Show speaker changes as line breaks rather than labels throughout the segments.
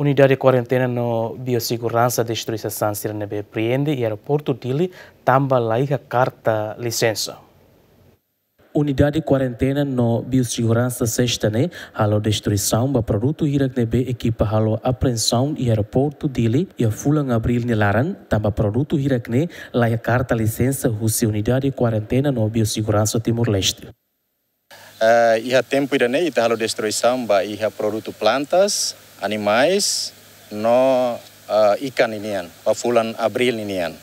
Unidade de quarentena no Biossegurança de Destruição nebe prende e aeroporto Dili tamba laiha carta licença. Unidade de quarentena no Biossegurança sexta né, halo destruição ba produto hirak nebe equipa halo apreensão e aeroporto Dili e a fulan abril ne laran tamba produto hirak ne laia carta licença husi unidade de quarentena no Biossegurança Timor-Leste. Uh,
eh, iha tempo ida né ita halo destruição ba iha produto plantas animais no uh, ikan ini yan, pafulan uh, abril ini yan.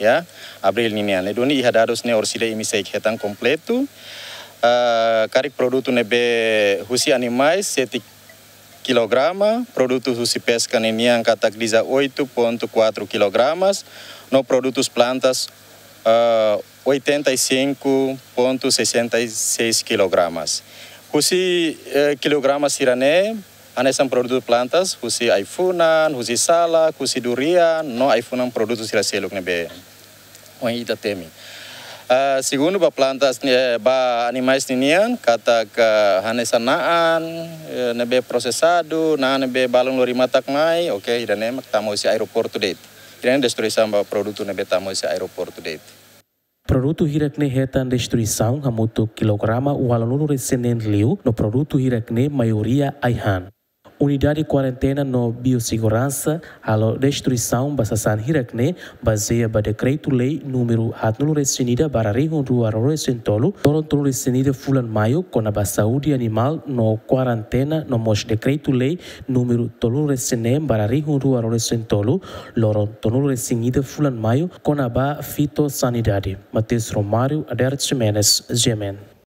Ya, abril ini yan. Eduni ihadados ne orsida imisei hetan completo. Uh, caric produto nebe husi animais, 7 kg, produto husi pesca nenian katak 18.4 kg, no produtos plantas uh, 85.66 kg. Husi uh, kilogramas irané Anei produk produtos plantas, husi aifunan, husi sala, husi durian, no aifunan produtos iraceluk nebe. Onde ita temi. Uh, ah, segundo ba plantas eh, ba animais nian kata ke hanesanaan nebe prosesado, na nebe balon lori matak mai oke okay, idane mak tamo si aeroporto date idane destruição ba produto nebe tamo si aeroporto date
Produto hetaan hetan destruição hamutu kilograma walonuru resenen liu no hirak hirakne mayoria aihan unidade de quarentena no biossegurança a destruição Bassassan hirakne baseia ba decreto lei número hatnul resinida para rigondu aroro sentolo torontul resinida fulan maio com a saúde animal no quarentena no mos decreto lei número tolul resinem para rigondu aroro sentolo lorontonul resinida fulan maio com a fitosanidade Matheus Romário Adércio Menes Gemen